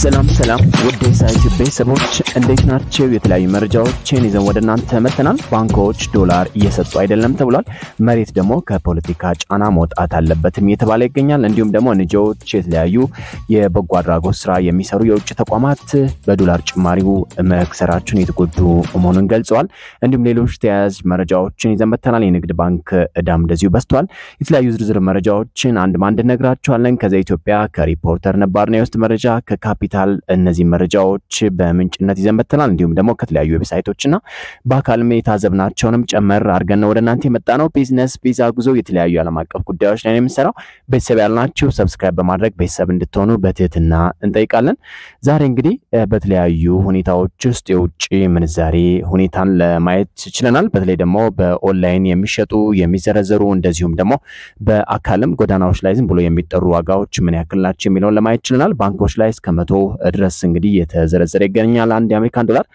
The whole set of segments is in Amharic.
ሰላም ሰላም ውድ የሳይት ቤተሰቦች እንዴት ናቸው? የተለያዩ መረጃዎችን ይዘን ወደ እናንተ መጥተናል። ባንኮች ዶላር እየሰጡ አይደለም ተብሏል። መሬት ደግሞ ከፖለቲካ ጫና መውጣት አለበትም እየተባለ ይገኛል። እንዲሁም ደግሞ ንጆች የተለያዩ የበጎ አድራጎት ስራ የሚሰሩ የውጭ ተቋማት በዶላር ጭማሪው መክሰራቸውን የተጎዱ መሆኑን ገልጸዋል። እንዲሁም ሌሎች ተያያዥ መረጃዎችን ይዘን መጥተናል። የንግድ ባንክ እዳም እንደዚሁ በስቷል። የተለያዩ ዝርዝር መረጃዎችን አንድ ማንድ ነግራችኋለን። ከዚያ ኢትዮጵያ ከሪፖርተር ነባርና የውስጥ መረጃ ከካፒ ሆስፒታል እነዚህ መረጃዎች በምንጭነት ይዘን መጥተናል። እንዲሁም ደግሞ ከተለያዩ ዌብሳይቶችና በአካልም የታዘብናቸውንም ጨመር አድርገን ነው ወደ እናንተ የመጣ ነው። ቢዝነስ ቪዛ፣ ጉዞ፣ የተለያዩ ዓለም አቀፍ ጉዳዮች ላይ የምንሰራው ቤተሰብ ያልናችሁ ሰብስክራይብ በማድረግ ቤተሰብ እንድትሆኑ በትህትና እንጠይቃለን። ዛሬ እንግዲህ በተለያዩ ሁኔታዎች ውስጥ የውጭ ምንዛሬ ሁኔታን ለማየት ችለናል። በተለይ ደግሞ በኦንላይን የሚሸጡ የሚዘረዘሩ እንደዚሁም ደግሞ በአካልም ጎዳናዎች ላይ ዝም ብሎ የሚጠሩ ዋጋዎች ምን ያክል ናቸው የሚለውን ለማየት ችለናል። ባንኮች ላይ እስከ መቶ ድረስ እንግዲህ የተዘረዘረ ይገኛል። አንድ የአሜሪካን ዶላር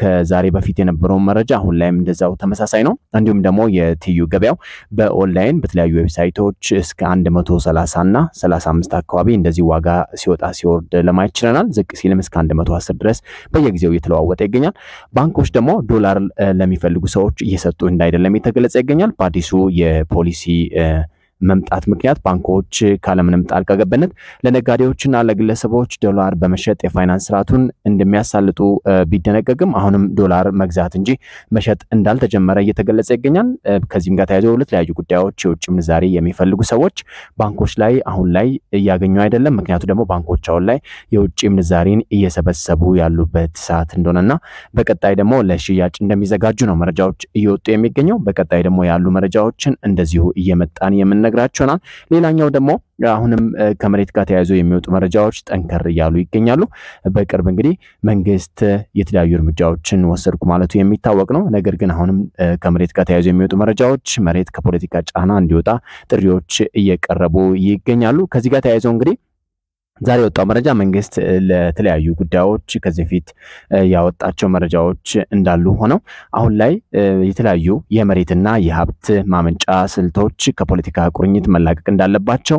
ከዛሬ በፊት የነበረውን መረጃ አሁን ላይም እንደዛው ተመሳሳይ ነው። እንዲሁም ደግሞ የትዩ ገበያው በኦንላይን በተለያዩ ዌብሳይቶች እስከ 130 እና 35 አካባቢ እንደዚህ ዋጋ ሲወጣ ሲወርድ ለማየት ችለናል። ዝቅ ሲልም እስከ 110 ድረስ በየጊዜው እየተለዋወጠ ይገኛል። ባንኮች ደግሞ ዶላር ለሚፈልጉ ሰዎች እየሰጡ እንዳይደለም የተገለጸ ይገኛል። በአዲሱ የፖሊሲ መምጣት ምክንያት ባንኮች ካለምንም ጣልቃ ገብነት ለነጋዴዎችና ለግለሰቦች ዶላር በመሸጥ የፋይናንስ ስርዓቱን እንደሚያሳልጡ ቢደነገግም አሁንም ዶላር መግዛት እንጂ መሸጥ እንዳልተጀመረ እየተገለጸ ይገኛል። ከዚህም ጋር ተያይዞ ለተለያዩ ጉዳዮች የውጭ ምንዛሬ የሚፈልጉ ሰዎች ባንኮች ላይ አሁን ላይ እያገኙ አይደለም። ምክንያቱ ደግሞ ባንኮች አሁን ላይ የውጭ ምንዛሬን እየሰበሰቡ ያሉበት ሰዓት እንደሆነና በቀጣይ ደግሞ ለሽያጭ እንደሚዘጋጁ ነው መረጃዎች እየወጡ የሚገኘው። በቀጣይ ደግሞ ያሉ መረጃዎችን እንደዚሁ እየመጣን የምና የምንነግራችሁናል። ሌላኛው ደግሞ አሁንም ከመሬት ጋር ተያይዞ የሚወጡ መረጃዎች ጠንከር እያሉ ይገኛሉ። በቅርብ እንግዲህ መንግስት የተለያዩ እርምጃዎችን ወሰድኩ ማለቱ የሚታወቅ ነው። ነገር ግን አሁንም ከመሬት ጋር ተያይዞ የሚወጡ መረጃዎች መሬት ከፖለቲካ ጫና እንዲወጣ ጥሪዎች እየቀረቡ ይገኛሉ። ከዚህ ጋር ተያይዘው እንግዲህ ዛሬ የወጣው መረጃ መንግስት ለተለያዩ ጉዳዮች ከዚህ በፊት ያወጣቸው መረጃዎች እንዳሉ ሆነው አሁን ላይ የተለያዩ የመሬትና የሀብት ማመንጫ ስልቶች ከፖለቲካ ቁርኝት መላቀቅ እንዳለባቸው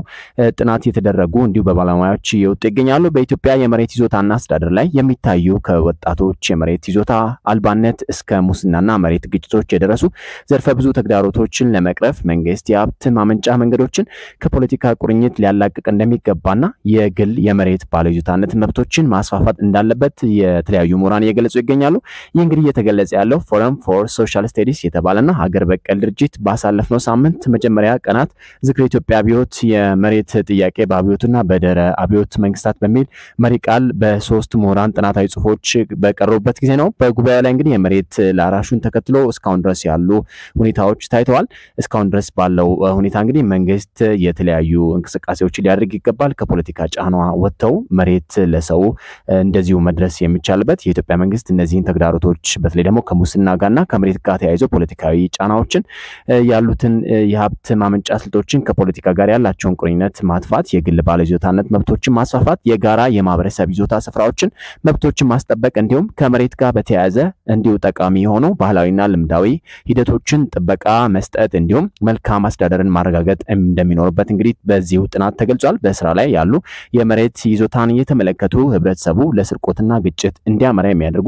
ጥናት የተደረጉ እንዲሁ በባለሙያዎች የወጡ ይገኛሉ። በኢትዮጵያ የመሬት ይዞታና አስተዳደር ላይ የሚታዩ ከወጣቶች የመሬት ይዞታ አልባነት እስከ ሙስናና መሬት ግጭቶች የደረሱ ዘርፈ ብዙ ተግዳሮቶችን ለመቅረፍ መንግስት የሀብት ማመንጫ መንገዶችን ከፖለቲካ ቁርኝት ሊያላቅቅ እንደሚገባና የግ የግል የመሬት ባለይዞታነት መብቶችን ማስፋፋት እንዳለበት የተለያዩ ምሁራን እየገለጹ ይገኛሉ። ይህ እንግዲህ እየተገለጸ ያለው ፎረም ፎር ሶሻል ስቴዲስ የተባለና ሀገር በቀል ድርጅት ባሳለፍነው ሳምንት መጀመሪያ ቀናት ዝክረ ኢትዮጵያ አብዮት የመሬት ጥያቄ በአብዮቱና በደረ አብዮት መንግስታት በሚል መሪ ቃል በሶስት ምሁራን ጥናታዊ ጽሁፎች በቀረቡበት ጊዜ ነው። በጉባኤ ላይ እንግዲህ የመሬት ላራሹን ተከትሎ እስካሁን ድረስ ያሉ ሁኔታዎች ታይተዋል። እስካሁን ድረስ ባለው ሁኔታ እንግዲህ መንግስት የተለያዩ እንቅስቃሴዎች ሊያደርግ ይገባል ከፖለቲካ ጫና ወጥተው መሬት ለሰው እንደዚሁ መድረስ የሚቻልበት የኢትዮጵያ መንግስት እነዚህን ተግዳሮቶች በተለይ ደግሞ ከሙስና ጋርና ከመሬት ጋር ተያይዞ ፖለቲካዊ ጫናዎችን ያሉትን የሀብት ማመንጫ ስልቶችን ከፖለቲካ ጋር ያላቸውን ቁርኝነት ማጥፋት፣ የግል ባለይዞታነት መብቶችን ማስፋፋት፣ የጋራ የማህበረሰብ ይዞታ ስፍራዎችን መብቶችን ማስጠበቅ እንዲሁም ከመሬት ጋር በተያያዘ እንዲሁ ጠቃሚ የሆኑ ባህላዊና ልምዳዊ ሂደቶችን ጥበቃ መስጠት እንዲሁም መልካም አስተዳደርን ማረጋገጥ እንደሚኖርበት እንግዲህ በዚሁ ጥናት ተገልጿል። በስራ ላይ ያሉ የመሬት ይዞታን እየተመለከቱ ህብረተሰቡ ለስርቆትና ግጭት እንዲያመራ የሚያደርጉ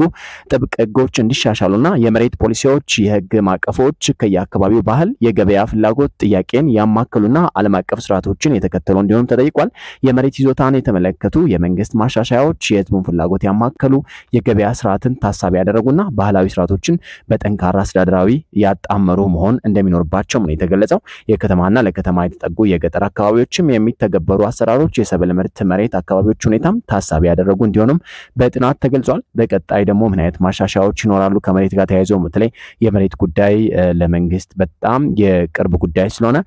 ጥብቅ ህጎች እንዲሻሻሉና የመሬት ፖሊሲዎች፣ የህግ ማቀፎች ከየአካባቢው ባህል፣ የገበያ ፍላጎት ጥያቄን ያማከሉና ዓለም አቀፍ ስርዓቶችን የተከተሉ እንዲሆኑ ተጠይቋል። የመሬት ይዞታን የተመለከቱ የመንግስት ማሻሻያዎች የህዝቡን ፍላጎት ያማከሉ የገበያ ስርዓትን ታሳቢ ያደረጉና ባህላዊ ስርዓቶችን በጠንካራ አስተዳደራዊ ያጣመሩ መሆን እንደሚኖርባቸውም ነው የተገለጸው። የከተማና ለከተማ የተጠጉ የገጠር አካባቢዎችም የሚተገበሩ አሰራሮች የሰብል ምርት የመሬት አካባቢዎች ሁኔታም ታሳቢ ያደረጉ እንዲሆኑም በጥናት ተገልጿል። በቀጣይ ደግሞ ምን አይነት ማሻሻያዎች ይኖራሉ ከመሬት ጋር ተያይዘው በተለይ የመሬት ጉዳይ ለመንግስት በጣም የቅርብ ጉዳይ ስለሆነ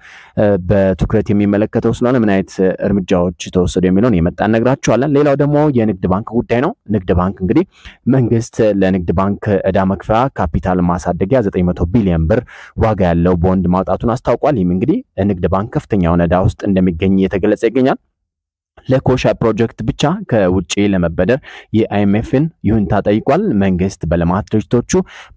በትኩረት የሚመለከተው ስለሆነ ምን አይነት እርምጃዎች ተወሰዱ የሚለውን የመጣ እነግራችኋለን። ሌላው ደግሞ የንግድ ባንክ ጉዳይ ነው። ንግድ ባንክ እንግዲህ መንግስት ለንግድ ባንክ እዳ መክፈያ ካፒታል ማሳደጊያ 900 ቢሊዮን ብር ዋጋ ያለው ቦንድ ማውጣቱን አስታውቋል። ይህም እንግዲህ ንግድ ባንክ ከፍተኛ የሆነ ዕዳ ውስጥ እንደሚገኝ እየተገለጸ ይገኛል። ለኮሻ ፕሮጀክት ብቻ ከውጭ ለመበደር የአይኤምኤፍን ይሁንታ ጠይቋል። መንግስት በልማት ድርጅቶቹ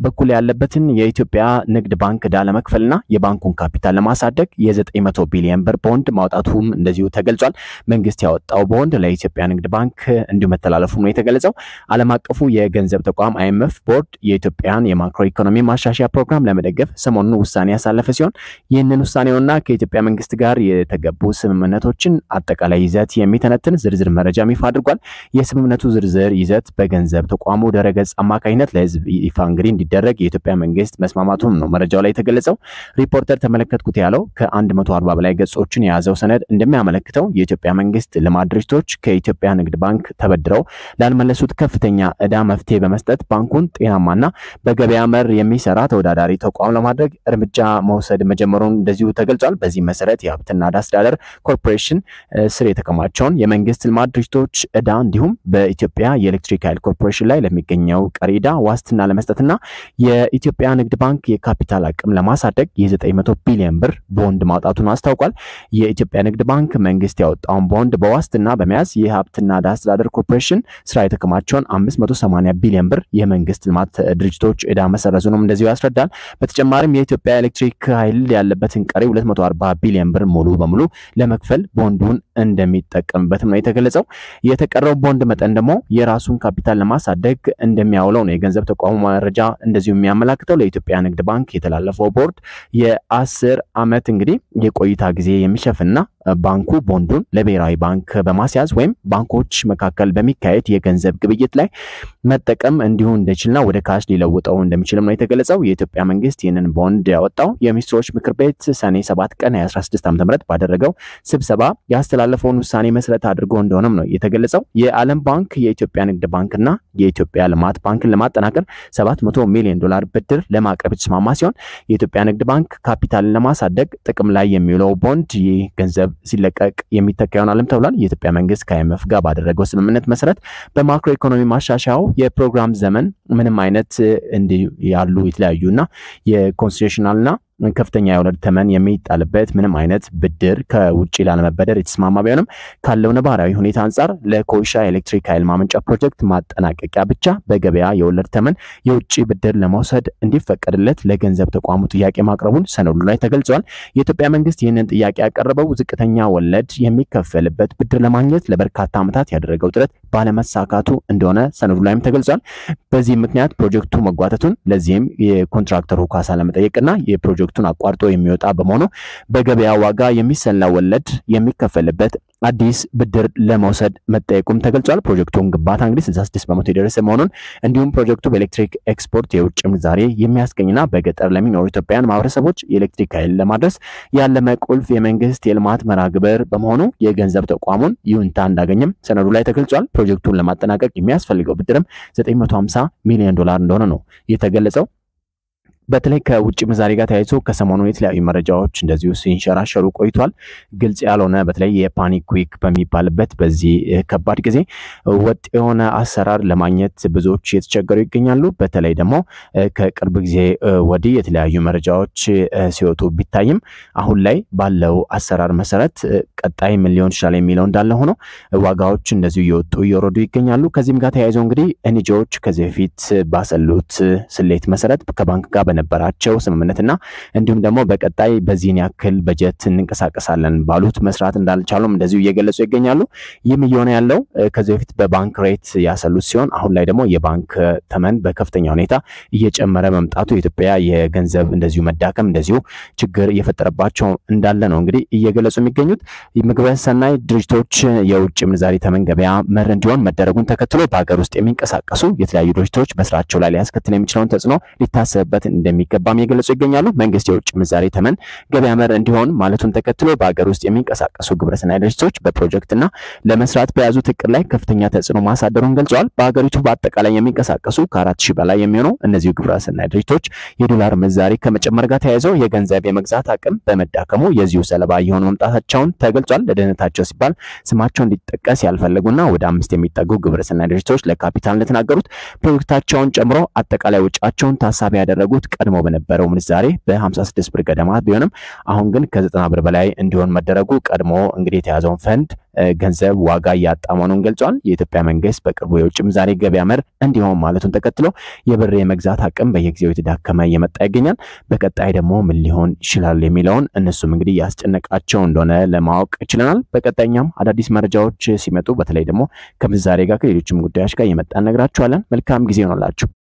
በኩል ያለበትን የኢትዮጵያ ንግድ ባንክ ዕዳ ለመክፈልና የባንኩን ካፒታል ለማሳደግ የ900 ቢሊዮን ብር ቦንድ ማውጣቱም እንደዚሁ ተገልጿል። መንግስት ያወጣው ቦንድ ለኢትዮጵያ ንግድ ባንክ እንዲሁ መተላለፉ ነው የተገለጸው። ዓለም አቀፉ የገንዘብ ተቋም አይኤምኤፍ ቦርድ የኢትዮጵያን የማክሮ ኢኮኖሚ ማሻሻያ ፕሮግራም ለመደገፍ ሰሞኑን ውሳኔ ያሳለፈ ሲሆን ይህንን ውሳኔውና ከኢትዮጵያ መንግስት ጋር የተገቡ ስምምነቶችን አጠቃላይ ይዘት የሚተነትን ዝርዝር መረጃም ይፋ አድርጓል። የስምምነቱ ዝርዝር ይዘት በገንዘብ ተቋሙ ደረገጽ አማካኝነት ለህዝብ ይፋ እንግዲህ እንዲደረግ የኢትዮጵያ መንግስት መስማማቱም ነው መረጃው ላይ የተገለጸው። ሪፖርተር ተመለከትኩት ያለው ከ140 በላይ ገጾችን የያዘው ሰነድ እንደሚያመለክተው የኢትዮጵያ መንግስት ልማት ድርጅቶች ከኢትዮጵያ ንግድ ባንክ ተበድረው ላልመለሱት ከፍተኛ እዳ መፍትሄ በመስጠት ባንኩን ጤናማና በገበያ መር የሚሰራ ተወዳዳሪ ተቋም ለማድረግ እርምጃ መውሰድ መጀመሩን እንደዚሁ ተገልጿል። በዚህ መሰረት የሀብትና ዕዳ አስተዳደር ኮርፖሬሽን ስር የተከማቹ ያላቸውን የመንግስት ልማት ድርጅቶች እዳ እንዲሁም በኢትዮጵያ የኤሌክትሪክ ኃይል ኮርፖሬሽን ላይ ለሚገኘው ቀሪ እዳ ዋስትና ለመስጠትና የኢትዮጵያ ንግድ ባንክ የካፒታል አቅም ለማሳደግ የ900 ቢሊዮን ብር ቦንድ ማውጣቱን አስታውቋል። የኢትዮጵያ ንግድ ባንክ መንግስት ያወጣውን ቦንድ በዋስትና በመያዝ የሀብትና ዕዳ አስተዳደር ኮርፖሬሽን ስራ የተከማቸውን 580 ቢሊዮን ብር የመንግስት ልማት ድርጅቶች እዳ መሰረዙ ነው እንደዚሁ ያስረዳል። በተጨማሪም የኢትዮጵያ ኤሌክትሪክ ኃይል ያለበትን ቀሪ 240 ቢሊዮን ብር ሙሉ በሙሉ ለመክፈል ቦንዱን እንደሚጠቀምበትም ነው የተገለጸው። የተቀረው ቦንድ መጠን ደግሞ የራሱን ካፒታል ለማሳደግ እንደሚያውለው ነው የገንዘብ ተቋሙ መረጃ እንደዚሁ የሚያመላክተው። ለኢትዮጵያ ንግድ ባንክ የተላለፈው ቦርድ የአስር ዓመት እንግዲህ የቆይታ ጊዜ የሚሸፍንና ባንኩ ቦንዱን ለብሔራዊ ባንክ በማስያዝ ወይም ባንኮች መካከል በሚካሄድ የገንዘብ ግብይት ላይ መጠቀም እንዲሁ እንደችልና ወደ ካሽ ሊለውጠው እንደሚችልም ነው የተገለጸው። የኢትዮጵያ መንግስት ይህንን ቦንድ ያወጣው የሚኒስትሮች ምክር ቤት ሰኔ 7 ቀን 2016 ዓ.ም ባደረገው ስብሰባ ያስተላለፈውን ውሳኔ መሰረት አድርጎ እንደሆነም ነው የተገለጸው። የዓለም ባንክ የኢትዮጵያ ንግድ ባንክና የኢትዮጵያ ልማት ባንክን ለማጠናከር 700 ሚሊዮን ዶላር ብድር ለማቅረብ የተስማማ ሲሆን የኢትዮጵያ ንግድ ባንክ ካፒታልን ለማሳደግ ጥቅም ላይ የሚውለው ቦንድ ይህ ገንዘብ ሲለቀቅ የሚተካ ይሆናልም ተብሏል። የኢትዮጵያ መንግስት ከአይኤምኤፍ ጋር ባደረገው ስምምነት መሰረት በማክሮ ኢኮኖሚ ማሻሻያው የፕሮግራም ዘመን ምንም አይነት እንዲ ያሉ የተለያዩና የኮንስቲቱሽናልና ከፍተኛ የወለድ ተመን የሚጣልበት ምንም አይነት ብድር ከውጭ ላለመበደር የተስማማ ቢሆንም ካለው ነባራዊ ሁኔታ አንጻር ለኮይሻ ኤሌክትሪክ ኃይል ማመንጫ ፕሮጀክት ማጠናቀቂያ ብቻ በገበያ የወለድ ተመን የውጭ ብድር ለመውሰድ እንዲፈቀድለት ለገንዘብ ተቋሙ ጥያቄ ማቅረቡን ሰነዱ ላይ ተገልጿል። የኢትዮጵያ መንግስት ይህንን ጥያቄ ያቀረበው ዝቅተኛ ወለድ የሚከፈልበት ብድር ለማግኘት ለበርካታ ዓመታት ያደረገው ጥረት ባለመሳካቱ እንደሆነ ሰነዱ ላይም ተገልጿል። በዚህም ምክንያት ፕሮጀክቱ መጓተቱን ለዚህም የኮንትራክተሩ ካሳ ለመጠየቅና የፕሮጀክቱን አቋርጦ የሚወጣ በመሆኑ በገበያ ዋጋ የሚሰላ ወለድ የሚከፈልበት አዲስ ብድር ለመውሰድ መጠየቁም ተገልጿል። ፕሮጀክቱን ግንባታ እንግዲህ 66 በመቶ የደረሰ መሆኑን እንዲሁም ፕሮጀክቱ በኤሌክትሪክ ኤክስፖርት የውጭ ምንዛሬ የሚያስገኝና በገጠር ለሚኖሩ ኢትዮጵያውያን ማህበረሰቦች የኤሌክትሪክ ኃይል ለማድረስ ያለመ ቁልፍ የመንግስት የልማት መርሃ ግብር በመሆኑ የገንዘብ ተቋሙን ይሁንታ እንዳገኘም ሰነዱ ላይ ተገልጿል። ፕሮጀክቱን ለማጠናቀቅ የሚያስፈልገው ብድርም 950 ሚሊዮን ዶላር እንደሆነ ነው የተገለጸው። በተለይ ከውጭ ምንዛሬ ጋር ተያይዞ ከሰሞኑ የተለያዩ መረጃዎች እንደዚሁ ሲንሸራሸሩ ቆይቷል። ግልጽ ያልሆነ በተለይ የፓኒክ ዊክ በሚባልበት በዚህ ከባድ ጊዜ ወጥ የሆነ አሰራር ለማግኘት ብዙዎች የተቸገሩ ይገኛሉ። በተለይ ደግሞ ከቅርብ ጊዜ ወዲህ የተለያዩ መረጃዎች ሲወጡ ቢታይም አሁን ላይ ባለው አሰራር መሰረት ቀጣይ ምን ሊሆን ይችላል የሚለው እንዳለ ሆኖ ዋጋዎች እንደዚሁ እየወጡ እየወረዱ ይገኛሉ። ከዚህም ጋር ተያይዞ እንግዲህ ኤንጂኦዎች ከዚህ በፊት ባሰሉት ስሌት መሰረት ከባንክ ጋር በነበራቸው ስምምነትና እንዲሁም ደግሞ በቀጣይ በዚህን ያክል በጀት እንንቀሳቀሳለን ባሉት መስራት እንዳልቻሉም እንደዚሁ እየገለጹ ይገኛሉ። ይህም እየሆነ ያለው ከዚህ በፊት በባንክ ሬት ያሰሉት ሲሆን አሁን ላይ ደግሞ የባንክ ተመን በከፍተኛ ሁኔታ እየጨመረ መምጣቱ የኢትዮጵያ የገንዘብ እንደዚሁ መዳከም እንደዚሁ ችግር እየፈጠረባቸው እንዳለ ነው እንግዲህ እየገለጹ የሚገኙት ምግበ ሰናይ ድርጅቶች የውጭ ምንዛሪ ተመን ገበያ መር እንዲሆን መደረጉን ተከትሎ በሀገር ውስጥ የሚንቀሳቀሱ የተለያዩ ድርጅቶች በስራቸው ላይ ሊያስከትል የሚችለውን ተጽዕኖ ሊታሰብበት እንደሚገባም የገለጹ ይገኛሉ። መንግስት የውጭ ምንዛሬ ተመን ገበያ መር እንዲሆን ማለቱን ተከትሎ በሀገር ውስጥ የሚንቀሳቀሱ ግብረሰናይ ድርጅቶች በፕሮጀክትና ለመስራት በያዙት እቅድ ላይ ከፍተኛ ተጽዕኖ ማሳደሩን ገልጸዋል። በሀገሪቱ በአጠቃላይ የሚንቀሳቀሱ ከአራት ሺህ በላይ የሚሆኑ እነዚሁ ግብረሰናይ ድርጅቶች የዶላር ምንዛሬ ከመጨመር ጋር ተያይዘው የገንዘብ የመግዛት አቅም በመዳከሙ የዚሁ ሰለባ እየሆኑ መምጣታቸውን ተገልጿል። ለደህንነታቸው ሲባል ስማቸው እንዲጠቀስ ያልፈለጉና ወደ አምስት የሚጠጉ ግብረሰናይ ድርጅቶች ለካፒታል እንደተናገሩት ፕሮጀክታቸውን ጨምሮ አጠቃላይ ውጫቸውን ታሳቢ ያደረጉት ቀድሞ በነበረው ምንዛሬ በ56 ብር ገደማ ቢሆንም አሁን ግን ከ90 ብር በላይ እንዲሆን መደረጉ ቀድሞ እንግዲህ የተያዘውን ፈንድ ገንዘብ ዋጋ እያጣ መሆኑን ገልጿል። የኢትዮጵያ መንግስት በቅርቡ የውጭ ምንዛሬ ገበያ መር እንዲሆን ማለቱን ተከትሎ የብር የመግዛት አቅም በየጊዜው የተዳከመ እየመጣ ይገኛል። በቀጣይ ደግሞ ምን ሊሆን ይችላል የሚለውን እነሱም እንግዲህ ያስጨነቃቸው እንደሆነ ለማወቅ ችለናል። በቀጣይኛም አዳዲስ መረጃዎች ሲመጡ በተለይ ደግሞ ከምንዛሬ ጋር ከሌሎችም ጉዳዮች ጋር እየመጣ እነግራችኋለን። መልካም ጊዜ ይሆንላችሁ።